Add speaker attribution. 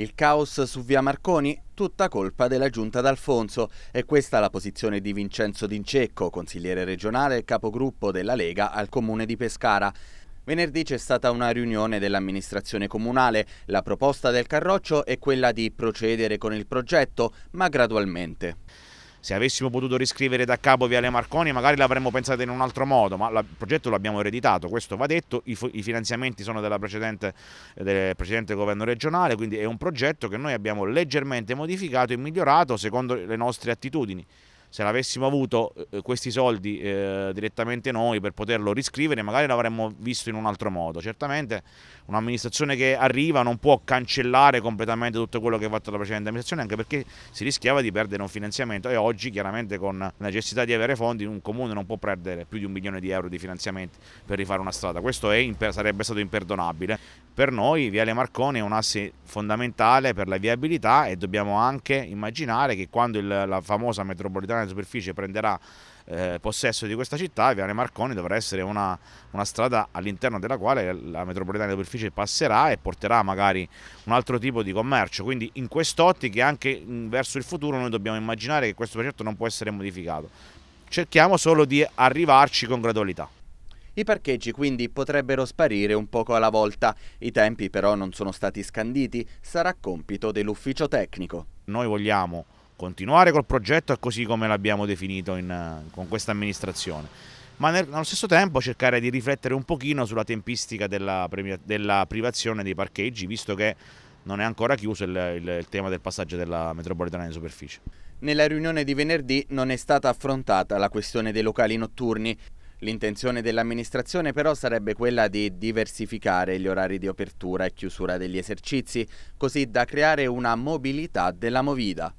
Speaker 1: Il caos su via Marconi? Tutta colpa della giunta d'Alfonso. E questa la posizione di Vincenzo D'Incecco, consigliere regionale e capogruppo della Lega al comune di Pescara. Venerdì c'è stata una riunione dell'amministrazione comunale. La proposta del Carroccio è quella di procedere con il progetto, ma gradualmente
Speaker 2: se avessimo potuto riscrivere da capo Viale Marconi magari l'avremmo pensato in un altro modo, ma il progetto lo abbiamo ereditato, questo va detto, i, i finanziamenti sono precedente, del precedente governo regionale, quindi è un progetto che noi abbiamo leggermente modificato e migliorato secondo le nostre attitudini se l'avessimo avuto eh, eh, questi soldi eh, direttamente noi per poterlo riscrivere magari l'avremmo visto in un altro modo. Certamente un'amministrazione che arriva non può cancellare completamente tutto quello che ha fatto la precedente amministrazione anche perché si rischiava di perdere un finanziamento e oggi chiaramente con la necessità di avere fondi un comune non può perdere più di un milione di euro di finanziamenti per rifare una strada. Questo imper- sarebbe stato imperdonabile. Per noi Viale Marconi è un asse fondamentale per la viabilità e dobbiamo anche immaginare che quando il, la famosa metropolitana grande superficie prenderà eh, possesso di questa città e Viale Marconi dovrà essere una, una strada all'interno della quale la metropolitana di superficie passerà e porterà magari un altro tipo di commercio. Quindi in quest'ottica anche mm, verso il futuro noi dobbiamo immaginare che questo progetto non può essere modificato. Cerchiamo solo di arrivarci con gradualità.
Speaker 1: I parcheggi quindi potrebbero sparire un poco alla volta, i tempi però non sono stati
Speaker 2: scanditi, sarà compito dell'ufficio tecnico. Noi vogliamo continuare col progetto così come l'abbiamo definito in, eh, con questa amministrazione, ma nel, allo stesso tempo cercare di riflettere un pochino sulla tempistica della, della privazione dei parcheggi, visto che non è ancora chiuso il, il, il tema del passaggio della metropolitana in superficie. Nella riunione
Speaker 1: di venerdì non è stata affrontata la questione dei locali notturni, L'intenzione dell'amministrazione però sarebbe quella di diversificare gli orari di apertura e chiusura degli esercizi, così da creare una mobilità della movida.